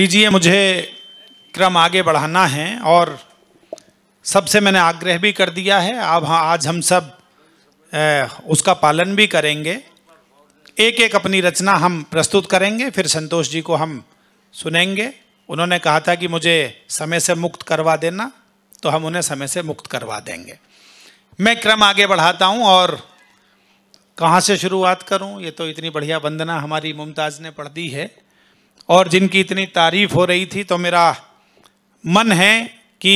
लीजिए मुझे क्रम आगे बढ़ाना है और सबसे मैंने आग्रह भी कर दिया है अब हाँ आज हम सब ए, उसका पालन भी करेंगे एक एक अपनी रचना हम प्रस्तुत करेंगे फिर संतोष जी को हम सुनेंगे उन्होंने कहा था कि मुझे समय से मुक्त करवा देना तो हम उन्हें समय से मुक्त करवा देंगे मैं क्रम आगे बढ़ाता हूँ और कहाँ से शुरुआत करूँ ये तो इतनी बढ़िया वंदना हमारी मुमताज़ ने पढ़ दी है और जिनकी इतनी तारीफ हो रही थी तो मेरा मन है कि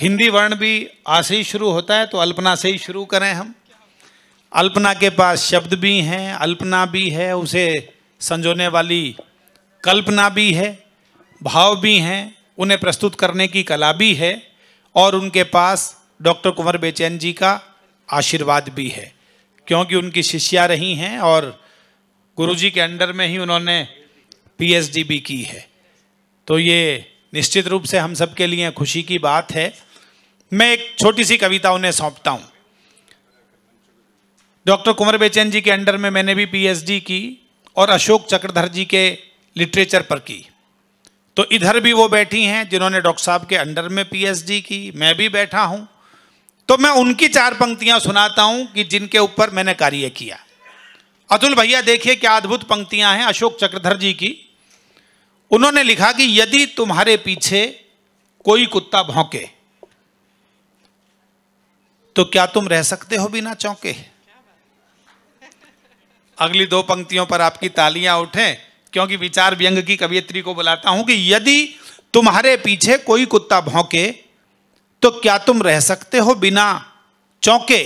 हिंदी वर्ण भी आ से ही शुरू होता है तो अल्पना से ही शुरू करें हम अल्पना के पास शब्द भी हैं अल्पना भी है उसे संजोने वाली कल्पना भी है भाव भी हैं उन्हें प्रस्तुत करने की कला भी है और उनके पास डॉक्टर कुंवर बेचैन जी का आशीर्वाद भी है क्योंकि उनकी शिष्या रही हैं और गुरुजी के अंडर में ही उन्होंने पीएचडी भी की है तो ये निश्चित रूप से हम सबके लिए खुशी की बात है मैं एक छोटी सी कविता उन्हें सौंपता हूं डॉक्टर कुंवर बेचैन जी के अंडर में मैंने भी पीएचडी की और अशोक चक्रधर जी के लिटरेचर पर की तो इधर भी वो बैठी हैं जिन्होंने डॉक्टर साहब के अंडर में पीएचडी की मैं भी बैठा हूं तो मैं उनकी चार पंक्तियां सुनाता हूं कि जिनके ऊपर मैंने कार्य किया अतुल भैया देखिए क्या अद्भुत पंक्तियां हैं अशोक चक्रधर जी की उन्होंने लिखा कि यदि तुम्हारे पीछे कोई कुत्ता भौंके तो क्या तुम रह सकते हो बिना चौंके अगली दो पंक्तियों पर आपकी तालियां उठें क्योंकि विचार व्यंग की कवियत्री को बुलाता हूं कि यदि तुम्हारे पीछे कोई कुत्ता भौंके तो क्या तुम रह सकते हो बिना चौंके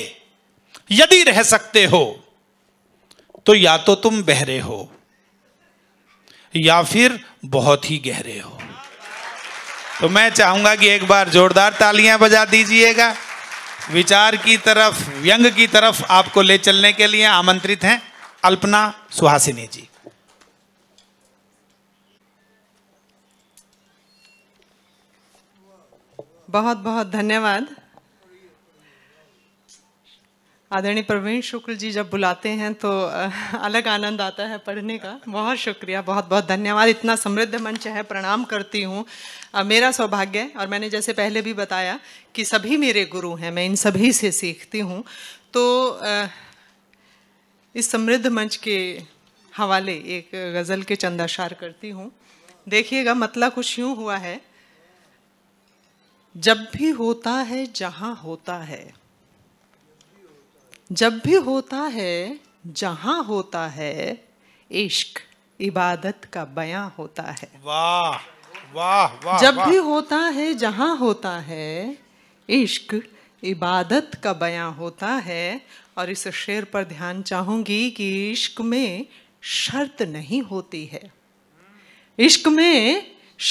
यदि रह सकते हो तो या तो तुम बहरे हो या फिर बहुत ही गहरे हो तो मैं चाहूंगा कि एक बार जोरदार तालियां बजा दीजिएगा विचार की तरफ व्यंग की तरफ आपको ले चलने के लिए आमंत्रित हैं अल्पना सुहासिनी जी बहुत बहुत धन्यवाद आदरणीय प्रवीण शुक्ल जी जब बुलाते हैं तो अलग आनंद आता है पढ़ने का बहुत शुक्रिया बहुत बहुत धन्यवाद इतना समृद्ध मंच है प्रणाम करती हूँ मेरा सौभाग्य है और मैंने जैसे पहले भी बताया कि सभी मेरे गुरु हैं मैं इन सभी से सीखती हूँ तो इस समृद्ध मंच के हवाले एक गज़ल के चंदाशार करती हूँ देखिएगा मतला कुछ यूँ हुआ है जब भी होता है जहाँ होता है जब भी होता है जहां होता है इश्क इबादत का बयां होता है वाह वाह वाह जब भी होता है जहां होता है इश्क इबादत का बयां होता है और इस शेर पर ध्यान चाहूंगी कि इश्क में शर्त नहीं होती है इश्क में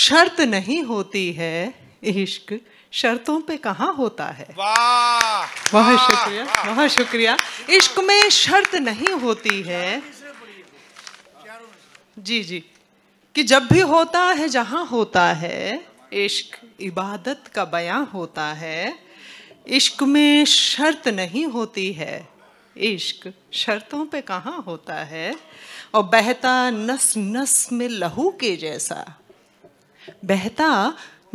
शर्त नहीं होती है इश्क शर्तों पे कहा होता है बहुत शुक्रिया बहुत शुक्रिया इश्क में शर्त नहीं होती है जी जी कि जब भी होता है जहां होता है इश्क इबादत का बयां होता है इश्क में शर्त नहीं होती है इश्क शर्तों पे कहाँ होता है और बहता नस नस में लहू के जैसा बहता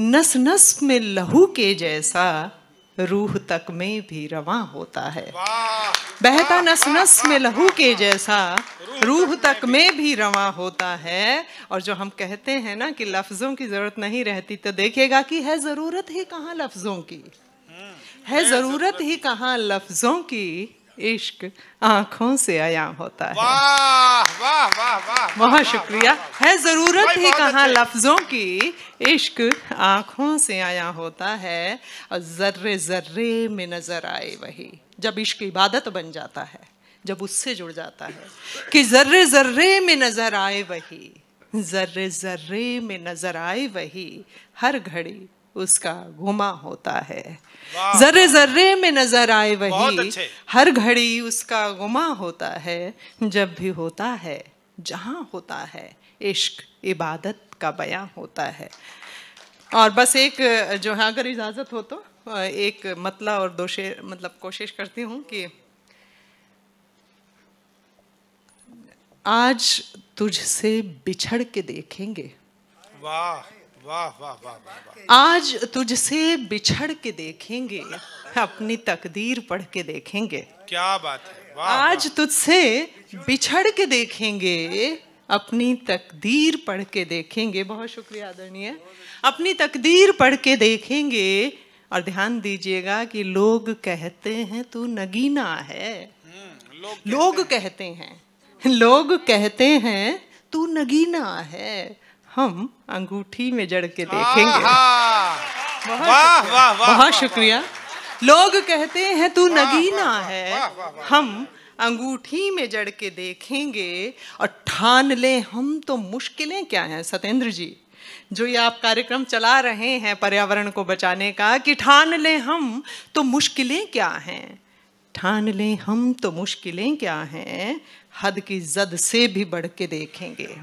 नस नस में लहू के जैसा रूह तक में भी रवा होता है बहता नस नस में लहू के जैसा रूह तक में भी रवा होता है और जो हम कहते हैं ना कि लफ्जों की जरूरत नहीं रहती तो देखिएगा कि है जरूरत ही कहाँ लफ्जों की हम्म, है जरूरत ही कहाँ लफ्जों की इश्क आंखों से आया होता है बहुत शुक्रिया है ज़रूरत ही कहाँ लफ्ज़ों की इश्क आंखों से आया होता है और ज़र्रे ज़र्रे में नज़र आए वही जब इश्क इबादत बन जाता है जब उससे जुड़ जाता है कि ज़र्रे ज़र्रे में नज़र आए वही ज़र्रे ज़र्रे में नज़र आए वही हर घड़ी उसका घुमा होता है जर्रे जर्रे में नजर आए वही हर घड़ी उसका गुमा होता है जब भी होता है जहाँ होता है इश्क इबादत का बयां होता है और बस एक जो है अगर इजाज़त हो तो एक मतला और दो शेर मतलब कोशिश करती हूँ कि आज तुझसे बिछड़ के देखेंगे वाह आज तुझसे बिछड़ के देखेंगे अपनी तकदीर पढ़ के देखेंगे क्या बात है वाह आज तुझसे बिछड़ के देखेंगे अपनी तकदीर पढ़ के देखेंगे बहुत शुक्रिया आदरणीय अपनी तकदीर पढ़ के देखेंगे और ध्यान दीजिएगा कि लोग कहते हैं तू नगीना है हम्म, लोग कहते हैं लोग कहते हैं तू नगीना है हम अंगूठी में जड़ के देखेंगे बहुत वाह, वाह, वाह, बहुत शुक्रिया लोग कहते हैं तू नगीना है हम अंगूठी में जड़ के देखेंगे और ठान ले हम तो मुश्किलें क्या हैं सत्येंद्र जी जो ये आप कार्यक्रम चला रहे हैं पर्यावरण को बचाने का कि ठान लें हम तो मुश्किलें क्या हैं ठान लें हम तो मुश्किलें क्या हैं हद की जद से भी बढ़ के देखेंगे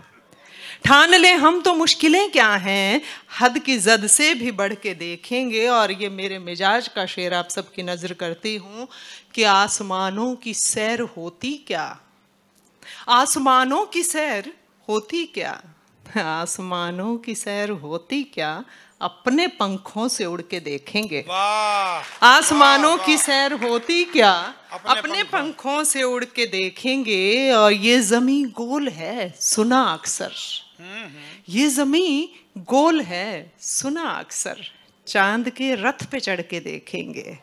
ठान ले हम तो मुश्किलें क्या हैं हद की जद से भी बढ़ के देखेंगे और ये मेरे मिजाज का शेर आप सबकी नज़र करती हूं कि आसमानों की सैर होती क्या आसमानों की सैर होती क्या आसमानों की सैर होती क्या अपने पंखों से उड़ के देखेंगे आसमानों की सैर होती क्या अपने, अपने पंखों से उड़ के देखेंगे और ये जमी गोल है सुना अक्सर ये जमी गोल है सुना अक्सर चांद के रथ पे चढ़ के देखेंगे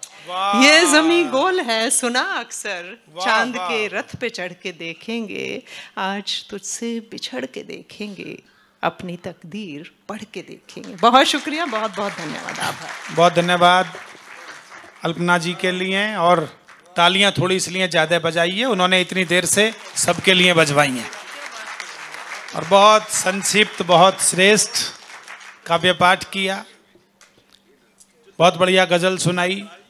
ये जमी गोल है सुना अक्सर चांद के रथ पे चढ़ के देखेंगे आज तुझसे बिछड़ के देखेंगे अपनी तकदीर पढ़ के देखेंगे बहुत शुक्रिया बहुत बहुत धन्यवाद आभार बहुत धन्यवाद अल्पना जी के लिए और तालियां थोड़ी इसलिए ज़्यादा बजाइए उन्होंने इतनी देर से सबके लिए बजवाई हैं और बहुत संक्षिप्त बहुत श्रेष्ठ काव्य पाठ किया बहुत बढ़िया गज़ल सुनाई